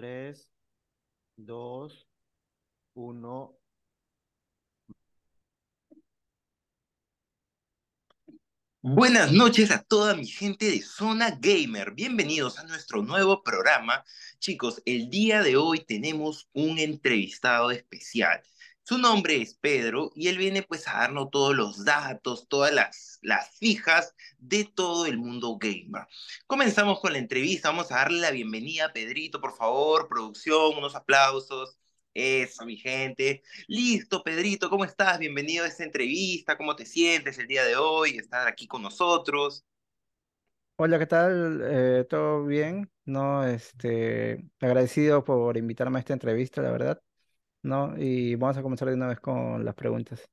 3, 2, 1. Buenas noches a toda mi gente de Zona Gamer. Bienvenidos a nuestro nuevo programa. Chicos, el día de hoy tenemos un entrevistado especial. Su nombre es Pedro y él viene pues a darnos todos los datos, todas las, las fijas de todo el mundo gamer. Comenzamos con la entrevista, vamos a darle la bienvenida a Pedrito, por favor, producción, unos aplausos. Eso, mi gente. Listo, Pedrito, ¿cómo estás? Bienvenido a esta entrevista. ¿Cómo te sientes el día de hoy? Estar aquí con nosotros. Hola, ¿qué tal? Eh, ¿Todo bien? No, este, agradecido por invitarme a esta entrevista, la verdad. ¿no? Y vamos a comenzar de una vez con las preguntas.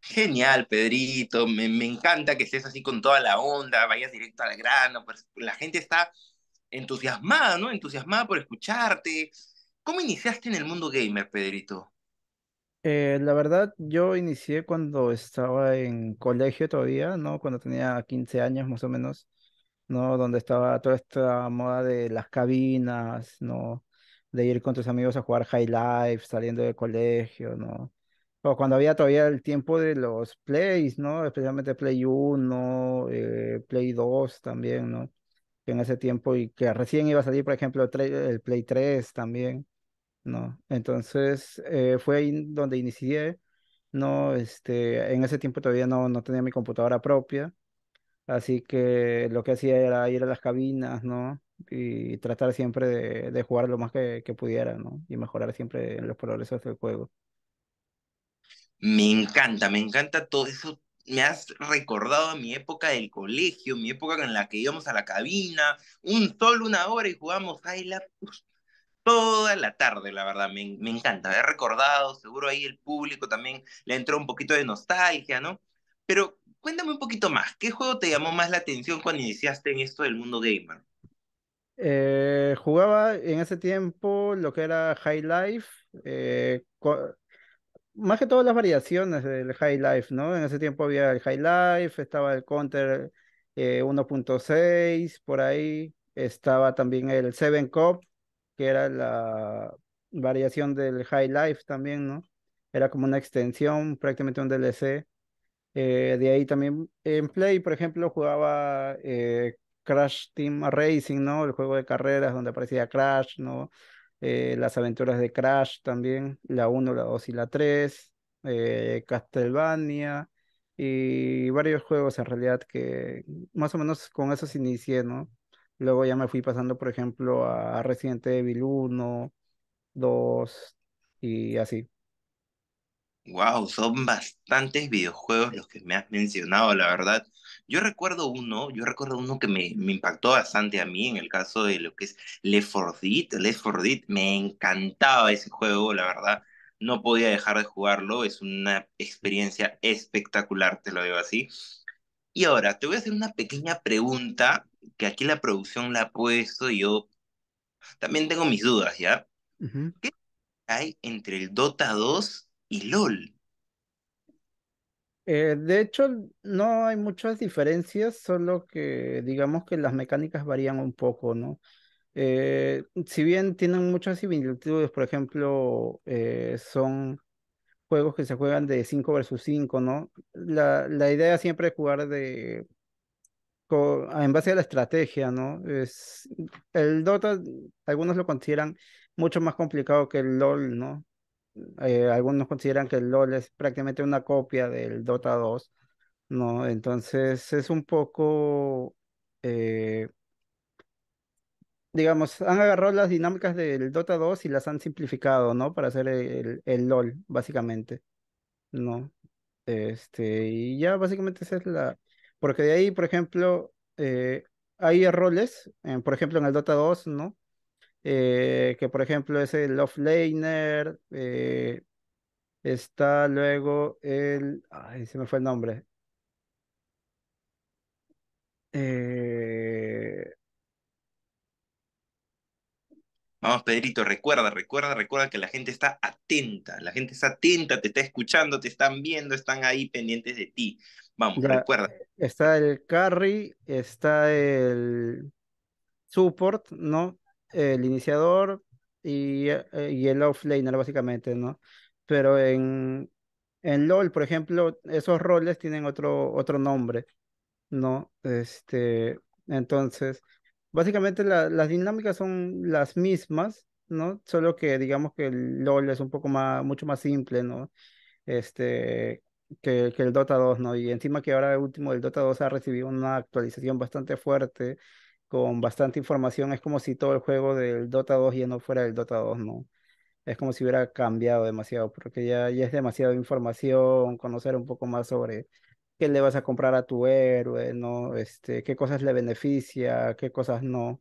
Genial, Pedrito. Me, encanta que estés así con toda la onda, vayas directo al grano. Pues, la gente está entusiasmada, ¿no? Entusiasmada por escucharte. ¿Cómo iniciaste en el mundo gamer, Pedrito? Eh, la verdad, yo inicié cuando estaba en colegio todavía, ¿no? Cuando tenía 15 años más o menos, ¿no? Donde estaba toda esta moda de las cabinas, ¿no? de ir con tus amigos a jugar High Life saliendo del colegio, ¿no? O cuando había todavía el tiempo de los plays, ¿no? Especialmente Play 1, eh, Play 2 también, ¿no? en ese tiempo y que recién iba a salir, por ejemplo, el Play 3 también, ¿no? Entonces eh, fue ahí donde inicié, ¿no? Este, en ese tiempo todavía no, no tenía mi computadora propia, así que lo que hacía era ir a las cabinas, ¿no? y tratar siempre de, jugar lo más que, pudiera, ¿no? Y mejorar siempre en los progresos del juego. Me encanta, me encanta todo eso. Me has recordado mi época del colegio, mi época en la que íbamos a la cabina, un sol, una hora y jugamos la toda la tarde, la verdad. Me, me encanta, he recordado, seguro ahí el público también le entró un poquito de nostalgia, ¿no? Pero cuéntame un poquito más, ¿qué juego te llamó más la atención cuando iniciaste en esto del mundo gamer? Eh, jugaba en ese tiempo lo que era High Life, eh, más que todas las variaciones del High Life, ¿no? En ese tiempo había el High Life, estaba el Counter 1.6, eh, por ahí estaba también el Seven Cup que era la variación del High Life también, ¿no? Era como una extensión, prácticamente un DLC. de ahí también en Play, por ejemplo, jugaba Crash Team Racing, ¿no? El juego de carreras donde aparecía Crash, ¿no? Eh, las aventuras de Crash también, la 1, la 2 y la 3, eh, Castlevania y varios juegos en realidad que más o menos con eso se inicié, ¿no? Luego ya me fui pasando, por ejemplo, a Resident Evil 1, 2 y así. Wow, son bastantes videojuegos los que me has mencionado, la verdad. Yo recuerdo uno, yo recuerdo uno que me, impactó bastante a mí en el caso de lo que es lefordit lefordit me encantaba ese juego, la verdad. No podía dejar de jugarlo, es una experiencia espectacular, te lo digo así. Y ahora, te voy a hacer una pequeña pregunta que aquí la producción la ha puesto y yo también tengo mis dudas, ¿ya? ¿Qué hay entre el Dota 2 y LOL? Eh, de hecho, no hay muchas diferencias, solo que digamos que las mecánicas varían un poco, ¿no? Eh, si bien tienen muchas similitudes, por ejemplo, eh, son juegos que se juegan de 5 versus 5, ¿no? La, la idea siempre es jugar de en base a la estrategia, ¿no? Es, el Dota, algunos lo consideran mucho más complicado que el LOL, ¿no? Eh, algunos consideran que el LOL es prácticamente una copia del Dota 2, ¿no? Entonces es un poco, eh, digamos, han agarrado las dinámicas del Dota 2 y las han simplificado, ¿no? Para hacer el, el LOL, básicamente, ¿no? Este, y ya básicamente esa es la... Porque de ahí, por ejemplo, eh, hay roles, por ejemplo, en el Dota 2, ¿no? Eh, que por ejemplo es el Offlaner, eh, está luego el, ay, se me fue el nombre. Eh, Vamos, Pedrito, recuerda, recuerda, recuerda que la gente está atenta, la gente está atenta, te está escuchando, te están viendo, están ahí pendientes de ti. Vamos, recuerda. Está el carry, está el support, ¿no? el iniciador y, eh, y el offlaner, básicamente, ¿no? Pero en, en LOL, por ejemplo, esos roles tienen otro, otro nombre, ¿no? Este, entonces, básicamente las dinámicas son las mismas, ¿no? Solo que digamos que el LOL es un poco más, mucho más simple, ¿no? Este, que, que el Dota 2, ¿no? Y encima que ahora el último, del Dota 2 ha recibido una actualización bastante fuerte con bastante información. Es como si todo el juego del Dota 2 ya no fuera el Dota 2, ¿no? Es como si hubiera cambiado demasiado, porque ya, ya es demasiada información, conocer un poco más sobre qué le vas a comprar a tu héroe, ¿no? Este, qué cosas le beneficia, qué cosas no.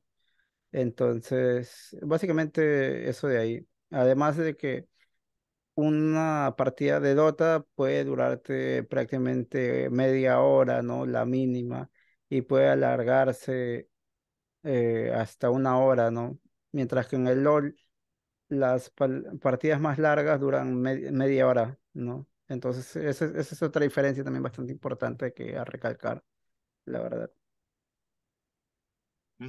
Entonces, básicamente eso de ahí. Además de que una partida de Dota puede durarte prácticamente media hora, ¿no? La mínima, y puede alargarse eh, hasta una hora, ¿no? Mientras que en el LOL las partidas más largas duran media hora, ¿no? Entonces, esa, es otra diferencia también bastante importante que a recalcar, la verdad.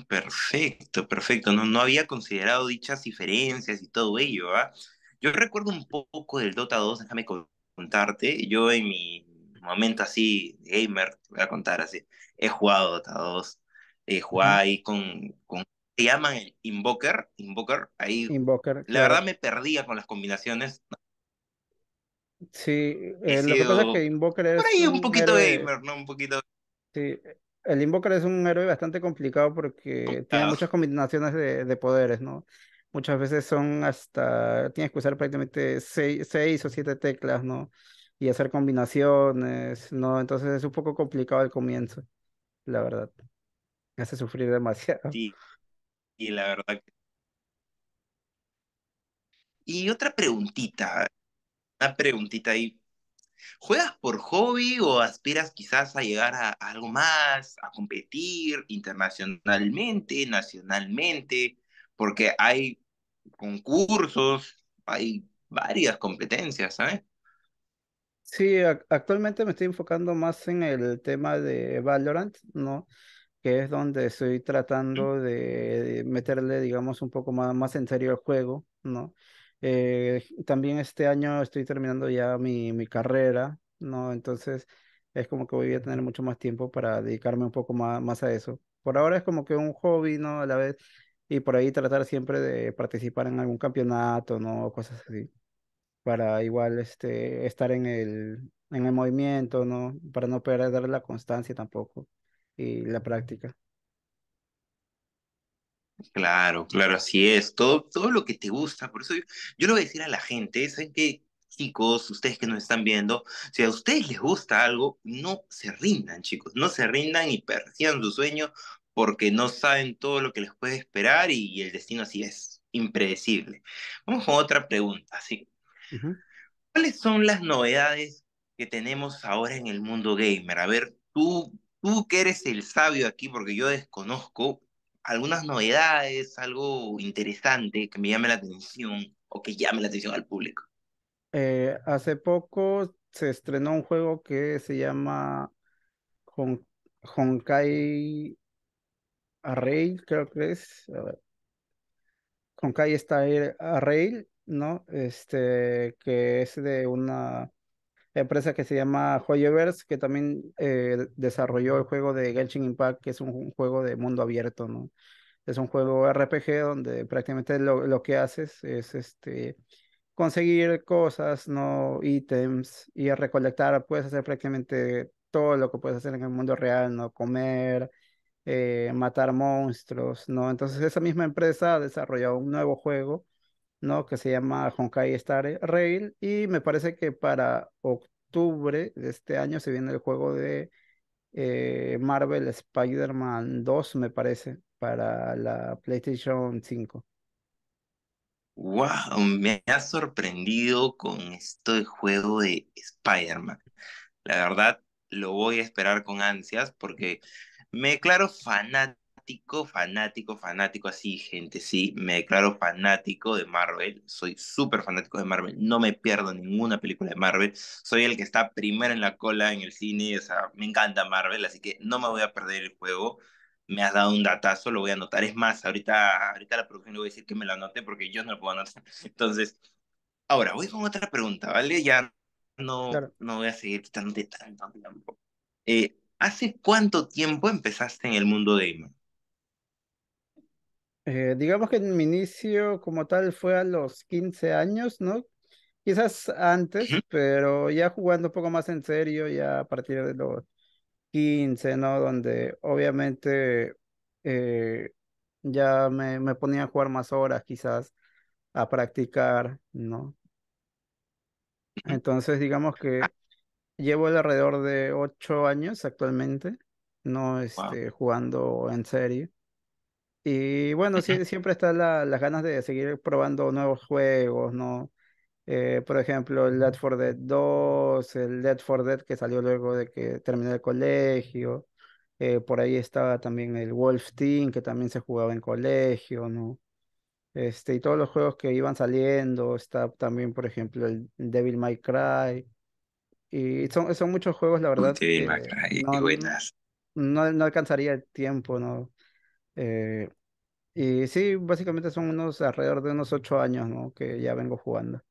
Perfecto, perfecto. No, no había considerado dichas diferencias y todo ello, ¿ah? Yo recuerdo un poco del Dota 2, déjame contarte. Yo en mi momento así, gamer, te voy a contar así, he jugado Dota 2 eh, jugaba ahí con, con, se llaman el Invoker, Invoker, ahí. Invoker. La verdad me perdía con las combinaciones. Sí, eh, lo que pasa es que Invoker es. Por ahí un, poquito gamer, ¿no? Un poquito. Sí, el Invoker es un héroe bastante complicado porque tiene muchas combinaciones de, de, poderes, ¿no? Muchas veces son hasta. Tienes que usar prácticamente seis, seis o siete teclas, ¿no? Y hacer combinaciones, ¿no? Entonces es un poco complicado al comienzo, la verdad. Me hace sufrir demasiado. Sí. Y la verdad Y otra preguntita. Una preguntita ahí. ¿Juegas por hobby o aspiras quizás a llegar a algo más, a competir internacionalmente, nacionalmente? Porque hay concursos, hay varias competencias, ¿sabes? Sí, actualmente me estoy enfocando más en el tema de Valorant, ¿no? que es donde estoy tratando de meterle, digamos, un poco más, más en serio el juego, ¿no? Eh, también este año estoy terminando ya mi, mi carrera, ¿no? Entonces es como que voy a tener mucho más tiempo para dedicarme un poco más, más a eso. Por ahora es como que un hobby, ¿no? A la vez, y por ahí tratar siempre de participar en algún campeonato, ¿no? Cosas así, para igual este, estar en el, en el movimiento, ¿no? Para no perder la constancia tampoco la práctica. Claro, claro, así es. Todo, todo lo que te gusta. Por eso yo, lo voy a decir a la gente, ¿saben qué? Chicos, ustedes que nos están viendo, si a ustedes les gusta algo, no se rindan, chicos, no se rindan y persigan su sueño porque no saben todo lo que les puede esperar y, el destino así es, impredecible. Vamos con otra pregunta, ¿sí? ¿Cuáles son las novedades que tenemos ahora en el mundo gamer? A ver, tú tú que eres el sabio aquí, porque yo desconozco algunas novedades, algo interesante que me llame la atención o que llame la atención al público. Eh, hace poco se estrenó un juego que se llama Honkai Array, creo que es. A ver. Honkai Star Array, ¿no? Este, que es de una empresa que se llama Joyeverse, que también eh, desarrolló el juego de Genshin Impact, que es un, juego de mundo abierto, ¿no? Es un juego RPG donde prácticamente lo, que haces es este conseguir cosas, no ítems y recolectar, puedes hacer prácticamente todo lo que puedes hacer en el mundo real, no comer, eh, matar monstruos, ¿no? Entonces esa misma empresa ha desarrollado un nuevo juego ¿no? Que se llama Honkai Star Rail y me parece que para octubre de este año se viene el juego de eh, Marvel Spider-Man 2, me parece, para la PlayStation 5. Wow, me ha sorprendido con este juego de Spider-Man. La verdad, lo voy a esperar con ansias porque me declaro fanático fanático, fanático, fanático, así, gente, sí, me declaro fanático de Marvel, soy súper fanático de Marvel, no me pierdo ninguna película de Marvel, soy el que está primero en la cola en el cine, o sea, me encanta Marvel, así que no me voy a perder el juego, me has dado un datazo, lo voy a anotar, es más, ahorita, ahorita la producción le voy a decir que me lo anote porque yo no lo puedo anotar, entonces, ahora voy con otra pregunta, ¿vale? Ya no, no voy a seguir quitándote tanto tiempo. Eh, ¿Hace cuánto tiempo empezaste en el mundo de gamer? Eh, digamos que en mi inicio como tal fue a los 15 años, ¿no? Quizás antes, pero ya jugando un poco más en serio, ya a partir de los 15, ¿no? Donde obviamente eh, ya me, me ponía a jugar más horas quizás, a practicar, ¿no? Entonces, digamos que llevo alrededor de 8 años actualmente, no este, jugando en serio y bueno, siempre están las ganas de seguir probando nuevos juegos, ¿no? Eh, por ejemplo, el Dead for Dead 2, el Dead for Dead que salió luego de que terminé el colegio. Eh, por ahí estaba también el Wolf Team, que también se jugaba en colegio, ¿no? Este, y todos los juegos que iban saliendo, está también, por ejemplo, el Devil May Cry. Y son, son muchos juegos, la verdad. sí May Cry, buenas. No, no, alcanzaría el tiempo, ¿no? Eh, y sí, básicamente son unos alrededor de unos ocho años, ¿no? Que ya vengo jugando.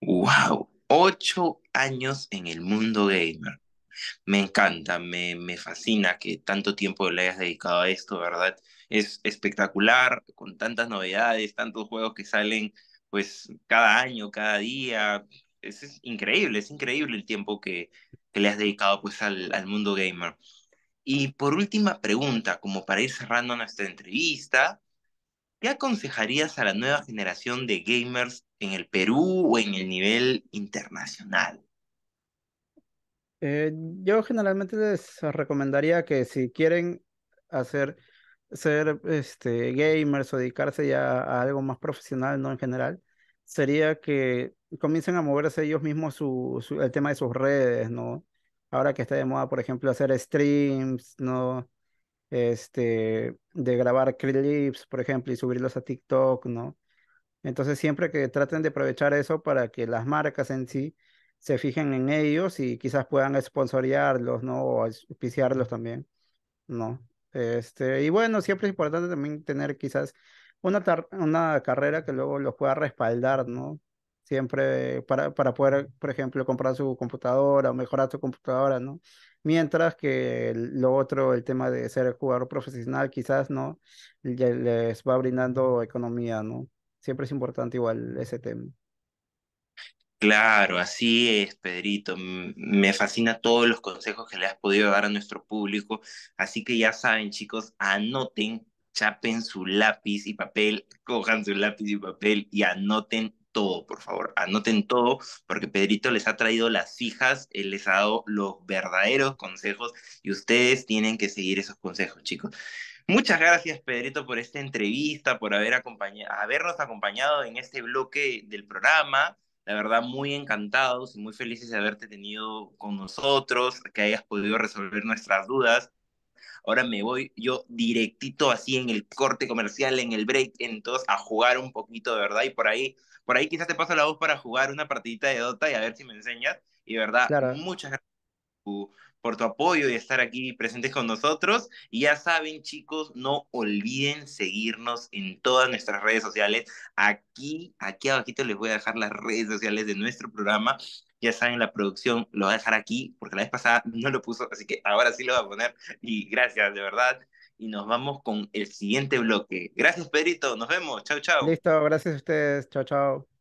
¡Wow! Ocho años en el mundo gamer. Me encanta, me, me fascina que tanto tiempo le hayas dedicado a esto, ¿verdad? Es espectacular, con tantas novedades, tantos juegos que salen pues cada año, cada día. Es, increíble, es increíble el tiempo que, que le has dedicado pues al, al mundo gamer. Y por última pregunta, como para ir cerrando nuestra entrevista, ¿qué aconsejarías a la nueva generación de gamers en el Perú o en el nivel internacional? Eh, yo generalmente les recomendaría que si quieren hacer ser este gamers o dedicarse ya a algo más profesional, no en general, sería que comiencen a moverse ellos mismos el tema de sus redes, ¿no? ahora que está de moda, por ejemplo, hacer streams, ¿no? Este, de grabar clips, por ejemplo, y subirlos a TikTok, ¿no? Entonces, siempre que traten de aprovechar eso para que las marcas en sí se fijen en ellos y quizás puedan sponsorearlos, ¿no? O auspiciarlos también, ¿no? Este, y bueno, siempre es importante también tener quizás una, una carrera que luego los pueda respaldar, ¿no? siempre para, para poder, por ejemplo, comprar su computadora o mejorar su computadora, ¿no? Mientras que lo otro, el tema de ser jugador profesional, quizás, ¿no? les va brindando economía, ¿no? Siempre es importante igual ese tema. Claro, así es, Pedrito. Me fascina todos los consejos que le has podido dar a nuestro público. Así que ya saben, chicos, anoten chapen su lápiz y papel, cojan su lápiz y papel y anoten todo, por favor, anoten todo, porque Pedrito les ha traído las fijas, él les ha dado los verdaderos consejos y ustedes tienen que seguir esos consejos, chicos. Muchas gracias, Pedrito, por esta entrevista, por haber acompañado, habernos acompañado en este bloque del programa. La verdad, muy encantados y muy felices de haberte tenido con nosotros, que hayas podido resolver nuestras dudas. Ahora me voy yo directito así en el corte comercial, en el break, entonces a jugar un poquito, de verdad, y por ahí por ahí quizás te paso la voz para jugar una partidita de Dota y a ver si me enseñas. Y verdad, muchas gracias por tu, apoyo y estar aquí presentes con nosotros. Y ya saben, chicos, no olviden seguirnos en todas nuestras redes sociales. Aquí, aquí abajito les voy a dejar las redes sociales de nuestro programa ya saben, la producción lo va a dejar aquí, porque la vez pasada no lo puso, así que ahora sí lo va a poner. Y gracias, de verdad y nos vamos con el siguiente bloque. Gracias, Pedrito. Nos vemos. Chau, chau. Listo, gracias a ustedes. Chau, chau.